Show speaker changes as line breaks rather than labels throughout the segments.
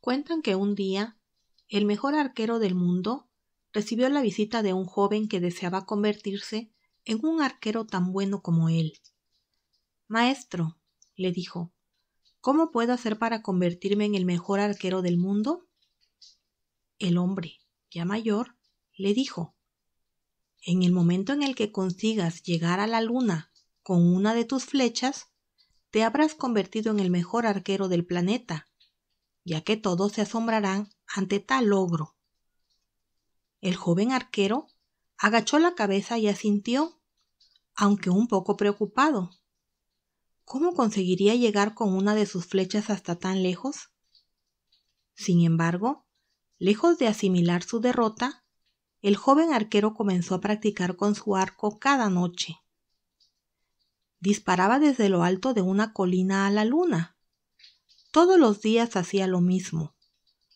Cuentan que un día el mejor arquero del mundo recibió la visita de un joven que deseaba convertirse en un arquero tan bueno como él. Maestro, le dijo, ¿cómo puedo hacer para convertirme en el mejor arquero del mundo? El hombre, ya mayor, le dijo, en el momento en el que consigas llegar a la luna con una de tus flechas, te habrás convertido en el mejor arquero del planeta ya que todos se asombrarán ante tal logro. El joven arquero agachó la cabeza y asintió, aunque un poco preocupado. ¿Cómo conseguiría llegar con una de sus flechas hasta tan lejos? Sin embargo, lejos de asimilar su derrota, el joven arquero comenzó a practicar con su arco cada noche. Disparaba desde lo alto de una colina a la luna, todos los días hacía lo mismo,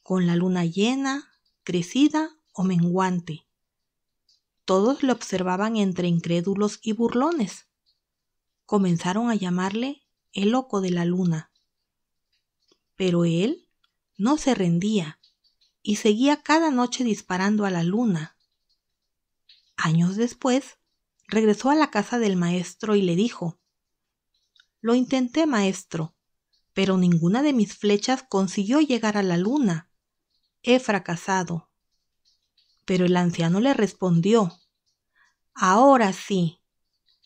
con la luna llena, crecida o menguante. Todos le observaban entre incrédulos y burlones. Comenzaron a llamarle el loco de la luna. Pero él no se rendía y seguía cada noche disparando a la luna. Años después, regresó a la casa del maestro y le dijo, Lo intenté, maestro, pero ninguna de mis flechas consiguió llegar a la luna. He fracasado. Pero el anciano le respondió, Ahora sí,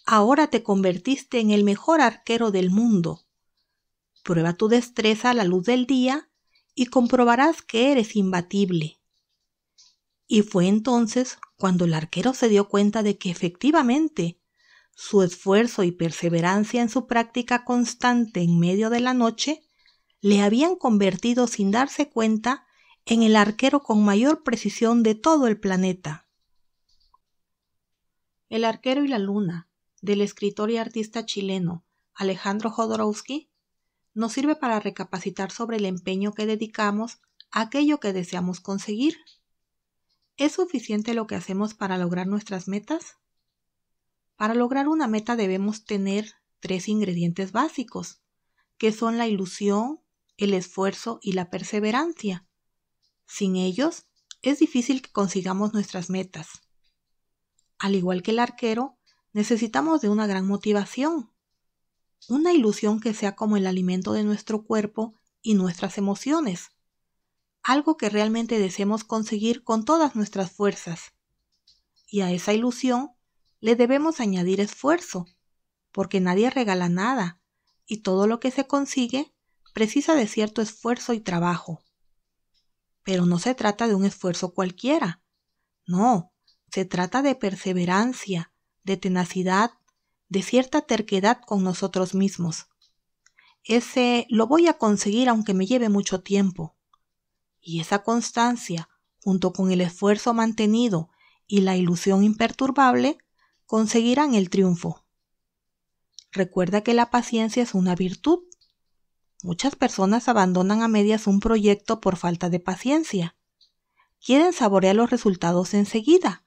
ahora te convertiste en el mejor arquero del mundo. Prueba tu destreza a la luz del día y comprobarás que eres imbatible. Y fue entonces cuando el arquero se dio cuenta de que efectivamente su esfuerzo y perseverancia en su práctica constante en medio de la noche le habían convertido sin darse cuenta en el arquero con mayor precisión de todo el planeta. El arquero y la luna, del escritor y artista chileno Alejandro Jodorowsky, nos sirve para recapacitar sobre el empeño que dedicamos a aquello que deseamos conseguir. ¿Es suficiente lo que hacemos para lograr nuestras metas? Para lograr una meta debemos tener tres ingredientes básicos, que son la ilusión, el esfuerzo y la perseverancia. Sin ellos, es difícil que consigamos nuestras metas. Al igual que el arquero, necesitamos de una gran motivación, una ilusión que sea como el alimento de nuestro cuerpo y nuestras emociones, algo que realmente deseemos conseguir con todas nuestras fuerzas. Y a esa ilusión le debemos añadir esfuerzo, porque nadie regala nada, y todo lo que se consigue precisa de cierto esfuerzo y trabajo. Pero no se trata de un esfuerzo cualquiera. No, se trata de perseverancia, de tenacidad, de cierta terquedad con nosotros mismos. Ese lo voy a conseguir aunque me lleve mucho tiempo. Y esa constancia, junto con el esfuerzo mantenido y la ilusión imperturbable, conseguirán el triunfo. Recuerda que la paciencia es una virtud. Muchas personas abandonan a medias un proyecto por falta de paciencia. Quieren saborear los resultados enseguida,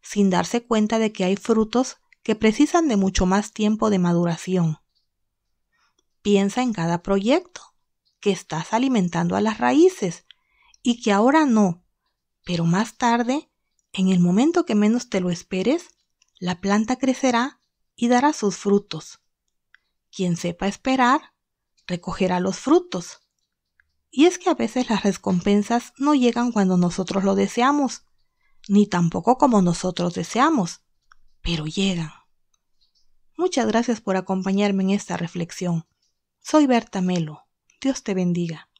sin darse cuenta de que hay frutos que precisan de mucho más tiempo de maduración. Piensa en cada proyecto, que estás alimentando a las raíces y que ahora no, pero más tarde, en el momento que menos te lo esperes, la planta crecerá y dará sus frutos. Quien sepa esperar, recogerá los frutos. Y es que a veces las recompensas no llegan cuando nosotros lo deseamos, ni tampoco como nosotros deseamos, pero llegan. Muchas gracias por acompañarme en esta reflexión. Soy Berta Melo. Dios te bendiga.